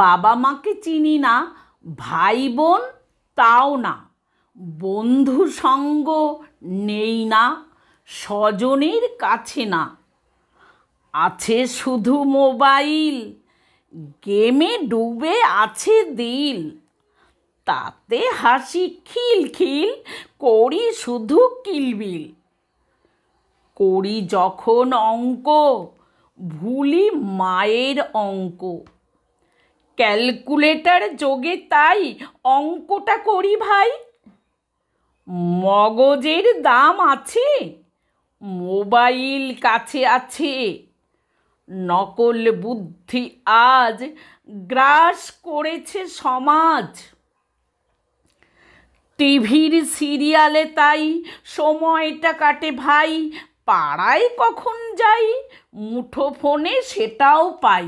বাবা মাকে চিনি না ভাই বোন তাও না বন্ধু সঙ্গ নেই না স্বজনের কাছে না আছে শুধু মোবাইল গেমে ডুবে আছে দিল তাতে হাসি খিলখিল করি শুধু কিলবিল করি যখন অঙ্ক ভুলি মায়ের অঙ্ক ক্যালকুলেটার যোগে তাই অঙ্কটা করি ভাই মগজের দাম আছে মোবাইল কাছে আছে নকল বুদ্ধি আজ গ্রাস করেছে সমাজ টিভির সিরিয়ালে তাই সময়টা কাটে ভাই পাড়ায় কখন যাই মুঠো ফোনে সেটাও পাই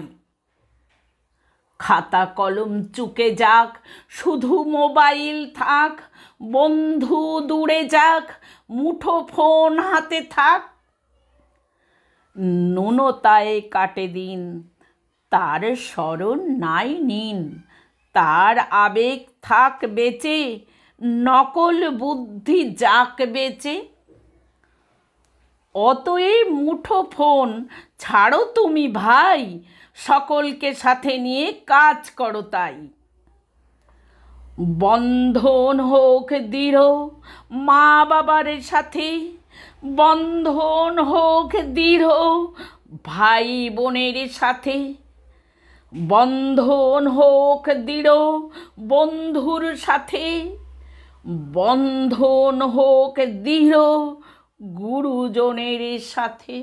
খাতা কলম চুকে যাক শুধু মোবাইল থাক বন্ধু দূরে যাক মুঠো ফোন হাতে থাক নুনতায় কাটে দিন তার স্মরণ নাই নিন তার আবেগ থাক বেঁচে নকল বুদ্ধি যাক বেঁচে অতএব মুঠো ফোন ছাড়ো তুমি ভাই সকলকে সাথে নিয়ে কাজ করো তাই বন্ধন হোক দৃঢ় মা বাবার সাথে বন্ধন হোক দৃঢ় ভাই বোনের সাথে বন্ধন হোক দৃঢ় বন্ধুর সাথে বন্ধন হোক দৃঢ় গুরুজনের সাথে